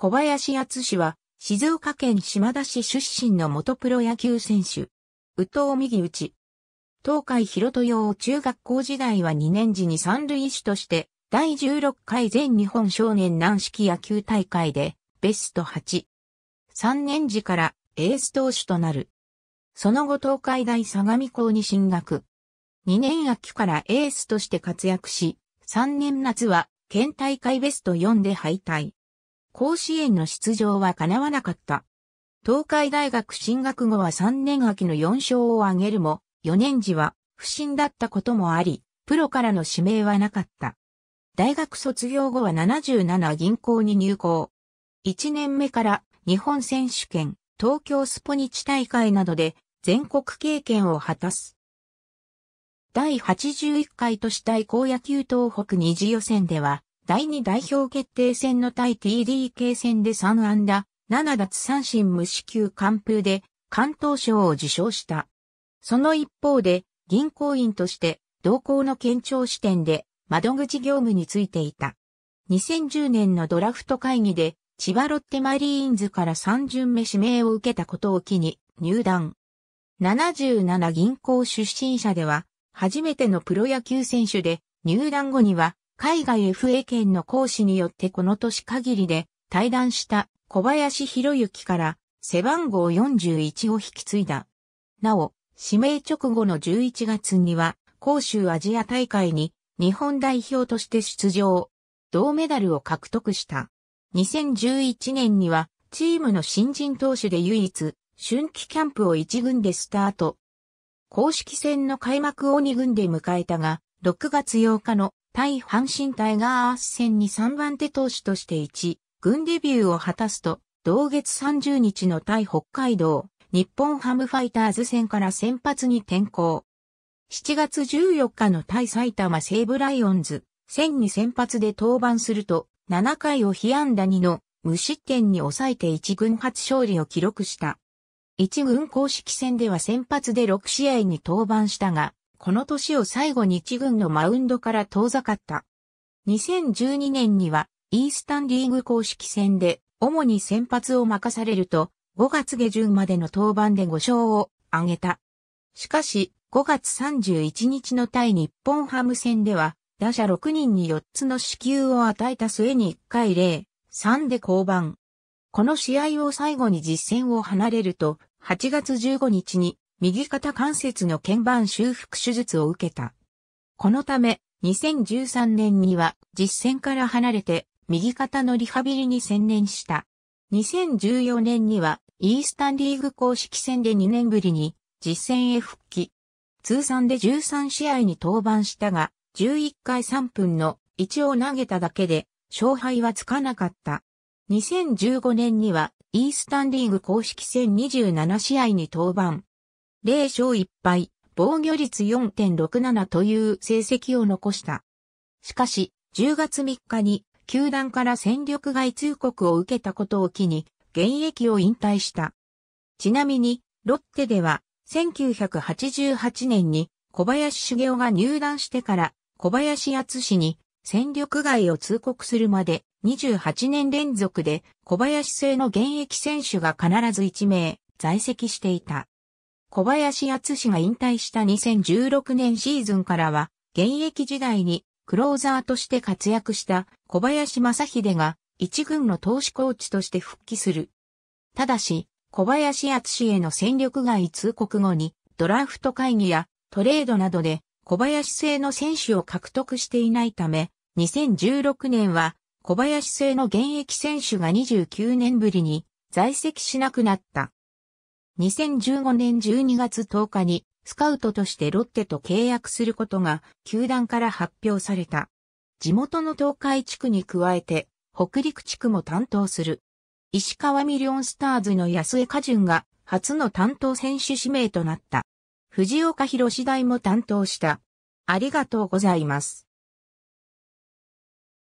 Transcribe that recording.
小林敦氏は、静岡県島田市出身の元プロ野球選手。宇藤右打ち。東海広豊を中学校時代は2年時に三塁手として、第16回全日本少年軟式野球大会で、ベスト8。3年時からエース投手となる。その後東海大相模校に進学。2年秋からエースとして活躍し、3年夏は県大会ベスト4で敗退。甲子園の出場は叶わなかった。東海大学進学後は3年秋の4勝を挙げるも、4年時は不振だったこともあり、プロからの指名はなかった。大学卒業後は77銀行に入校。1年目から日本選手権、東京スポニチ大会などで全国経験を果たす。第81回都市対抗野球東北二次予選では第2代表決定戦の対 TDK 戦で3安打、7奪三振無四球完封で、関東賞を受賞した。その一方で、銀行員として、同行の県庁支店で、窓口業務についていた。2010年のドラフト会議で、千葉ロッテマリーンズから3巡目指名を受けたことを機に、入団。77銀行出身者では、初めてのプロ野球選手で、入団後には、海外 FA 権の講師によってこの年限りで対談した小林博之から背番号41を引き継いだ。なお、指名直後の11月には、杭州アジア大会に日本代表として出場、銅メダルを獲得した。2011年には、チームの新人投手で唯一、春季キャンプを1軍でスタート。公式戦の開幕を2軍で迎えたが、6月8日の対阪神タイガース戦に3番手投手として1、軍デビューを果たすと、同月30日の対北海道、日本ハムファイターズ戦から先発に転向。7月14日の対埼玉西武ライオンズ、戦に先発で登板すると、7回を被安打2の無失点に抑えて1軍初勝利を記録した。1軍公式戦では先発で6試合に登板したが、この年を最後に一軍のマウンドから遠ざかった。2012年には、イースタンリーグ公式戦で、主に先発を任されると、5月下旬までの登板で5勝を挙げた。しかし、5月31日の対日本ハム戦では、打者6人に4つの支給を与えた末に1回0、3で降板。この試合を最後に実戦を離れると、8月15日に右肩関節の腱板修復手術を受けた。このため、2013年には実戦から離れて右肩のリハビリに専念した。2014年にはイースタンリーグ公式戦で2年ぶりに実戦へ復帰。通算で13試合に登板したが、11回3分の1を投げただけで勝敗はつかなかった。2015年にはイースタンリーグ公式戦27試合に登板、0勝1敗、防御率4.67という成績を残した。しかし、10月3日に球団から戦力外通告を受けたことを機に、現役を引退した。ちなみに、ロッテでは、1988年に小林茂雄が入団してから小林厚氏に戦力外を通告するまで28年連続で小林製の現役選手が必ず1名在籍していた。小林厚氏が引退した2016年シーズンからは、現役時代にクローザーとして活躍した小林正秀が一軍の投手コーチとして復帰する。ただし、小林厚氏への戦力外通告後に、ドラフト会議やトレードなどで小林製の選手を獲得していないため、2016年は小林製の現役選手が29年ぶりに在籍しなくなった。2015年12月10日にスカウトとしてロッテと契約することが球団から発表された。地元の東海地区に加えて北陸地区も担当する。石川ミリオンスターズの安江果純が初の担当選手指名となった。藤岡弘大も担当した。ありがとうございます。